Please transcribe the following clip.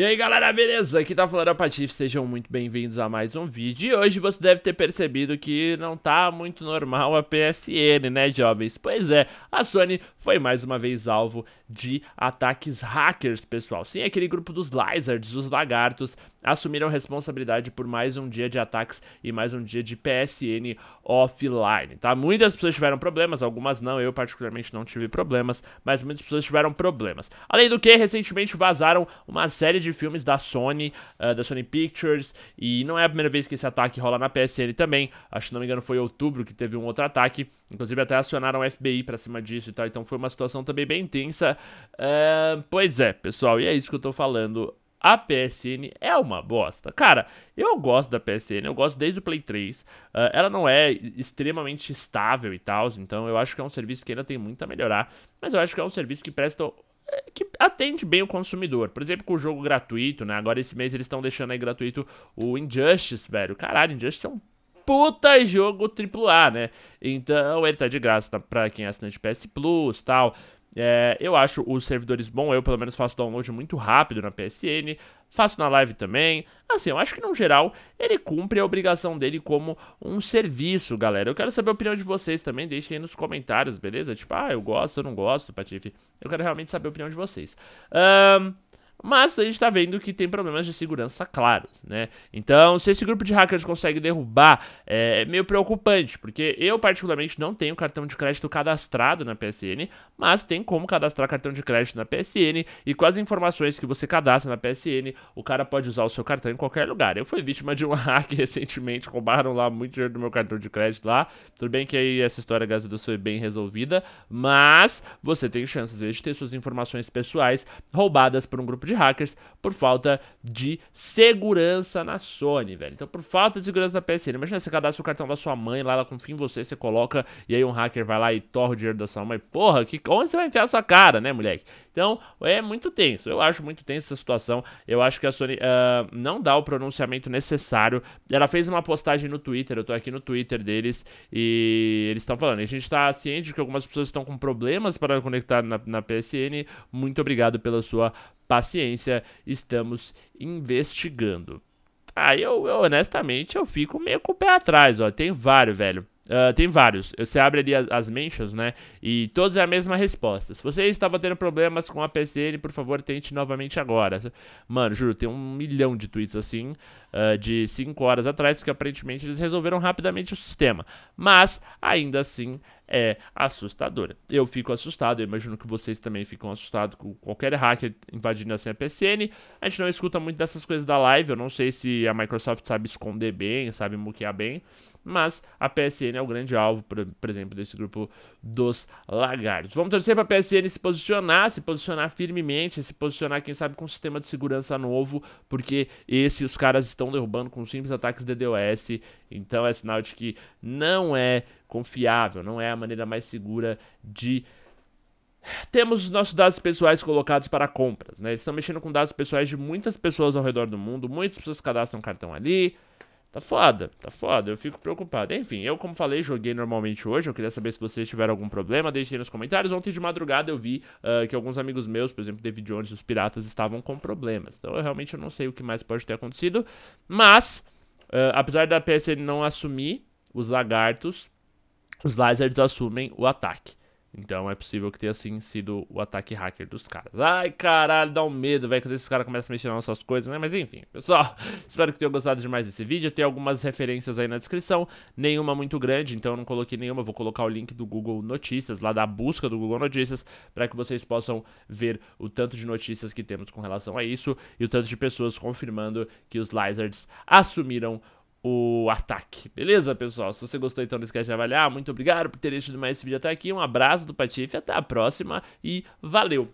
E aí galera, beleza? Aqui tá falando é Patife, sejam muito bem-vindos a mais um vídeo E hoje você deve ter percebido que não tá muito normal a PSN, né jovens? Pois é, a Sony foi mais uma vez alvo de ataques hackers, pessoal Sim, aquele grupo dos Lizards, os lagartos assumiram responsabilidade por mais um dia de ataques e mais um dia de PSN offline, tá? Muitas pessoas tiveram problemas, algumas não, eu particularmente não tive problemas, mas muitas pessoas tiveram problemas. Além do que, recentemente vazaram uma série de filmes da Sony, uh, da Sony Pictures, e não é a primeira vez que esse ataque rola na PSN também, acho que não me engano foi em outubro que teve um outro ataque, inclusive até acionaram o FBI pra cima disso e tal, então foi uma situação também bem tensa. Uh, pois é, pessoal, e é isso que eu tô falando a PSN é uma bosta. Cara, eu gosto da PSN, eu gosto desde o Play 3. Uh, ah, ela não é extremamente estável e tal, então eu acho que é um serviço que ainda tem muito a melhorar. Mas eu acho que é um serviço que presta é, que atende bem o consumidor. Por exemplo, com o jogo gratuito, né? Agora esse mês eles estão deixando aí gratuito o Injustice, velho. Caralho, Injustice é um puta jogo AAA, né? Então ele tá de graça tá? pra quem é assinante PS Plus tal. É, eu acho os servidores bons, eu pelo menos faço download muito rápido na PSN, faço na live também. Assim, eu acho que no geral ele cumpre a obrigação dele como um serviço, galera. Eu quero saber a opinião de vocês também, deixem aí nos comentários, beleza? Tipo, ah, eu gosto, eu não gosto, Patife. Eu quero realmente saber a opinião de vocês. Ahn. Um mas a gente está vendo que tem problemas de segurança claros, né? Então, se esse grupo de hackers consegue derrubar, é, é meio preocupante, porque eu particularmente não tenho cartão de crédito cadastrado na PSN, mas tem como cadastrar cartão de crédito na PSN e com as informações que você cadastra na PSN, o cara pode usar o seu cartão em qualquer lugar. Eu fui vítima de um hack recentemente, roubaram lá muito dinheiro do meu cartão de crédito lá. Tudo bem que aí essa história, graças a Deus, foi é bem resolvida, mas você tem chances de ter suas informações pessoais roubadas por um grupo de de hackers por falta de segurança na Sony, velho. Então, por falta de segurança da PSN, imagina você cadastra o cartão da sua mãe, lá ela confia em você, você coloca, e aí um hacker vai lá e torra o dinheiro da sua mãe. Porra, que, onde você vai enfiar a sua cara, né, moleque? Então, é muito tenso. Eu acho muito tenso essa situação. Eu acho que a Sony uh, não dá o pronunciamento necessário. Ela fez uma postagem no Twitter, eu tô aqui no Twitter deles, e eles estão falando, a gente tá ciente de que algumas pessoas estão com problemas para conectar na, na PSN, muito obrigado pela sua Paciência, estamos investigando. Aí ah, eu, eu, honestamente, eu fico meio com o pé atrás, ó. Tem vários, velho. Uh, tem vários. Você abre ali as, as mentions, né? E todos é a mesma resposta. Se você estava tendo problemas com a PCN, por favor, tente novamente agora. Mano, juro, tem um milhão de tweets assim, uh, de 5 horas atrás, que aparentemente eles resolveram rapidamente o sistema. Mas, ainda assim, é assustadora. Eu fico assustado, eu imagino que vocês também ficam assustados com qualquer hacker invadindo assim a PSN. A gente não escuta muito dessas coisas da live, eu não sei se a Microsoft sabe esconder bem, sabe muquear bem, mas a PSN é o grande alvo, por, por exemplo, desse grupo dos lagartos. Vamos torcer para a PSN se posicionar, se posicionar firmemente, se posicionar, quem sabe, com um sistema de segurança novo, porque esse os caras estão derrubando com simples ataques DDoS, então é sinal de que não é confiável, não é a maneira mais segura de temos os nossos dados pessoais colocados para compras, né? Eles estão mexendo com dados pessoais de muitas pessoas ao redor do mundo, muitas pessoas cadastram cartão ali. Tá foda, tá foda, eu fico preocupado. Enfim, eu, como falei, joguei normalmente hoje. Eu queria saber se vocês tiveram algum problema, deixem nos comentários. Ontem de madrugada eu vi uh, que alguns amigos meus, por exemplo, David Jones e os piratas, estavam com problemas. Então eu realmente não sei o que mais pode ter acontecido. Mas, uh, apesar da PSN não assumir, os lagartos os Lizards assumem o ataque. Então é possível que tenha assim sido o ataque hacker dos caras. Ai, caralho, dá um medo, velho, quando esses caras começam a mexer nas nossas coisas, né? Mas enfim, pessoal, espero que tenham gostado demais desse vídeo. Tem algumas referências aí na descrição, nenhuma muito grande, então eu não coloquei nenhuma. Vou colocar o link do Google Notícias, lá da busca do Google Notícias, para que vocês possam ver o tanto de notícias que temos com relação a isso e o tanto de pessoas confirmando que os Lizards assumiram o ataque. Beleza, pessoal? Se você gostou, então não esquece de avaliar. Muito obrigado por ter deixado mais esse vídeo até aqui. Um abraço do Patife, até a próxima e valeu!